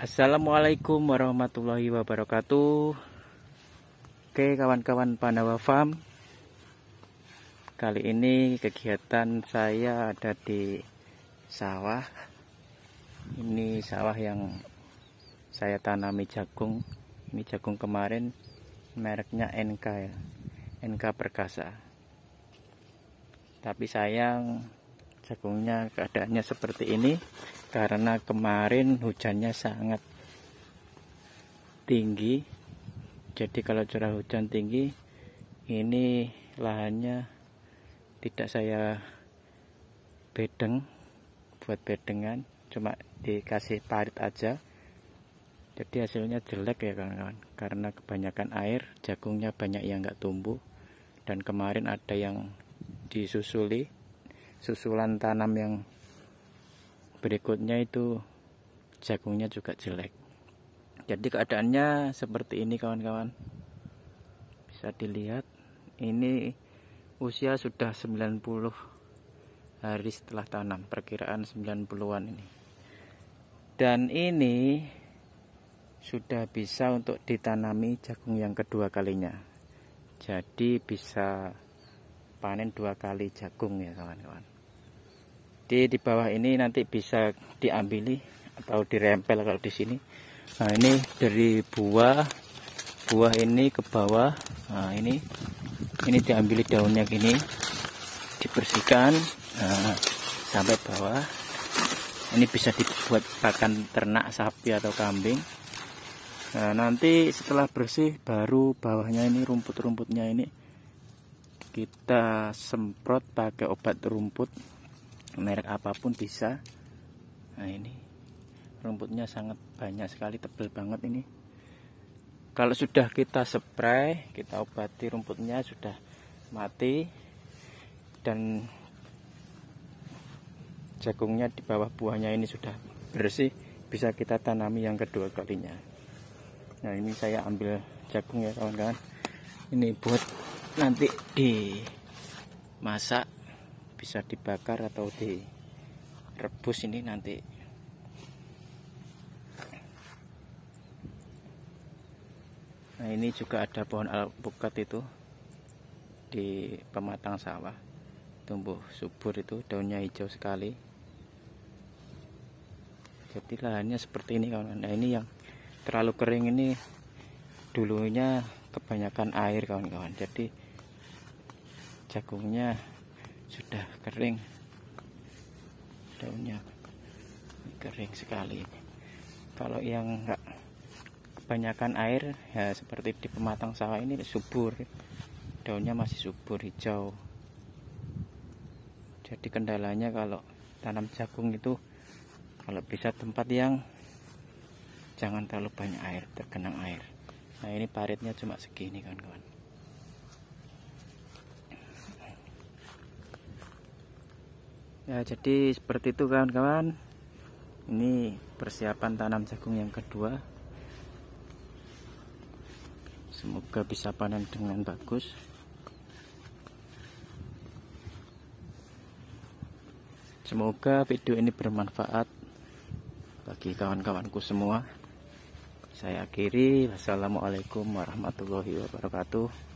Assalamualaikum warahmatullahi wabarakatuh Oke kawan-kawan Pandawa Farm Kali ini kegiatan saya ada di sawah Ini sawah yang saya tanami jagung Ini jagung kemarin mereknya NK ya NK Perkasa Tapi sayang jagungnya keadaannya seperti ini karena kemarin hujannya sangat tinggi jadi kalau curah hujan tinggi ini lahannya tidak saya bedeng buat bedengan cuma dikasih parit aja jadi hasilnya jelek ya kawan-kawan karena kebanyakan air jagungnya banyak yang nggak tumbuh dan kemarin ada yang disusuli susulan tanam yang berikutnya itu jagungnya juga jelek jadi keadaannya seperti ini kawan-kawan bisa dilihat ini usia sudah 90 hari setelah tanam perkiraan 90-an ini dan ini sudah bisa untuk ditanami jagung yang kedua kalinya jadi bisa panen dua kali jagung ya kawan-kawan jadi di bawah ini nanti bisa diambil atau dirempel kalau di sini nah ini dari buah buah ini ke bawah nah ini ini diambil daunnya gini dibersihkan nah, sampai bawah ini bisa dibuat pakan ternak sapi atau kambing nah, nanti setelah bersih baru bawahnya ini rumput-rumputnya ini kita semprot pakai obat rumput merek apapun bisa nah ini rumputnya sangat banyak sekali tebal banget ini kalau sudah kita spray kita obati rumputnya sudah mati dan jagungnya di bawah buahnya ini sudah bersih bisa kita tanami yang kedua kalinya nah ini saya ambil jagung ya kawan-kawan ini buat nanti di dimasak bisa dibakar atau direbus ini nanti nah ini juga ada pohon alpukat itu di pematang sawah tumbuh subur itu daunnya hijau sekali jadi lahannya seperti ini kawan nah ini yang terlalu kering ini dulunya kebanyakan air kawan-kawan jadi jagungnya sudah kering daunnya kering sekali kalau yang enggak kebanyakan air ya seperti di pematang sawah ini subur daunnya masih subur hijau jadi kendalanya kalau tanam jagung itu kalau bisa tempat yang jangan terlalu banyak air tergenang air nah ini paritnya cuma segini kawan-kawan ya jadi seperti itu kawan-kawan ini persiapan tanam jagung yang kedua semoga bisa panen dengan bagus semoga video ini bermanfaat bagi kawan-kawanku semua saya akhiri wassalamualaikum warahmatullahi wabarakatuh